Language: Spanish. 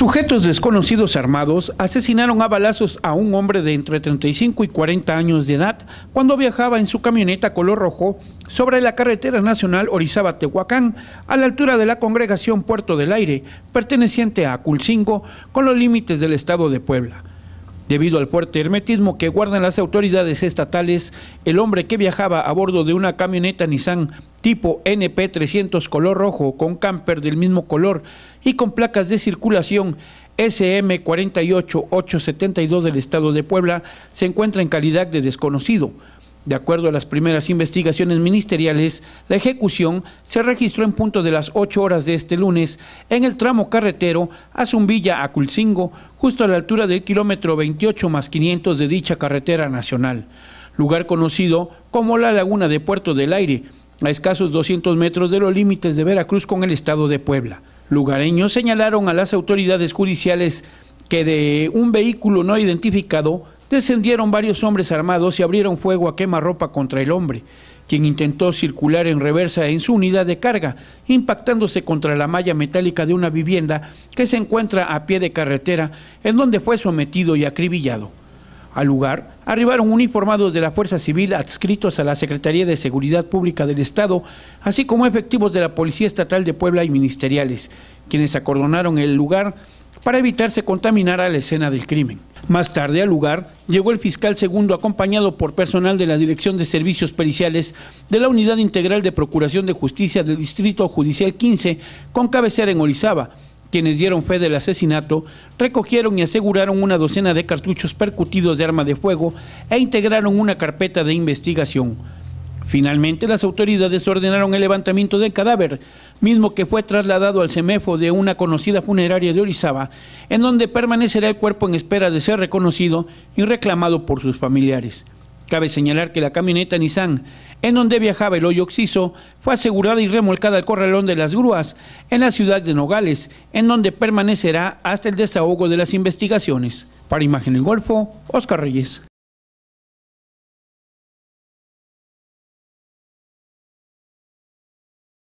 Sujetos desconocidos armados asesinaron a balazos a un hombre de entre 35 y 40 años de edad cuando viajaba en su camioneta color rojo sobre la carretera nacional Orizaba-Tehuacán, a la altura de la congregación Puerto del Aire, perteneciente a Culcingo, con los límites del estado de Puebla. Debido al fuerte hermetismo que guardan las autoridades estatales, el hombre que viajaba a bordo de una camioneta Nissan tipo NP300 color rojo con camper del mismo color y con placas de circulación SM48872 del estado de Puebla se encuentra en calidad de desconocido de acuerdo a las primeras investigaciones ministeriales, la ejecución se registró en punto de las 8 horas de este lunes en el tramo carretero a a Culcingo, justo a la altura del kilómetro 28 más 500 de dicha carretera nacional, lugar conocido como la Laguna de Puerto del Aire, a escasos 200 metros de los límites de Veracruz con el estado de Puebla. Lugareños señalaron a las autoridades judiciales que de un vehículo no identificado descendieron varios hombres armados y abrieron fuego a quemarropa contra el hombre, quien intentó circular en reversa en su unidad de carga, impactándose contra la malla metálica de una vivienda que se encuentra a pie de carretera, en donde fue sometido y acribillado. Al lugar arribaron uniformados de la Fuerza Civil adscritos a la Secretaría de Seguridad Pública del Estado, así como efectivos de la Policía Estatal de Puebla y ministeriales, quienes acordonaron el lugar para evitarse contaminar a la escena del crimen. Más tarde al lugar llegó el fiscal segundo acompañado por personal de la Dirección de Servicios Periciales de la Unidad Integral de Procuración de Justicia del Distrito Judicial 15 con cabecera en Orizaba, quienes dieron fe del asesinato, recogieron y aseguraron una docena de cartuchos percutidos de arma de fuego e integraron una carpeta de investigación. Finalmente, las autoridades ordenaron el levantamiento del cadáver, mismo que fue trasladado al CEMEFO de una conocida funeraria de Orizaba, en donde permanecerá el cuerpo en espera de ser reconocido y reclamado por sus familiares. Cabe señalar que la camioneta Nissan, en donde viajaba el hoyo oxiso, fue asegurada y remolcada al corralón de las grúas en la ciudad de Nogales, en donde permanecerá hasta el desahogo de las investigaciones. Para Imagen del Golfo, Oscar Reyes.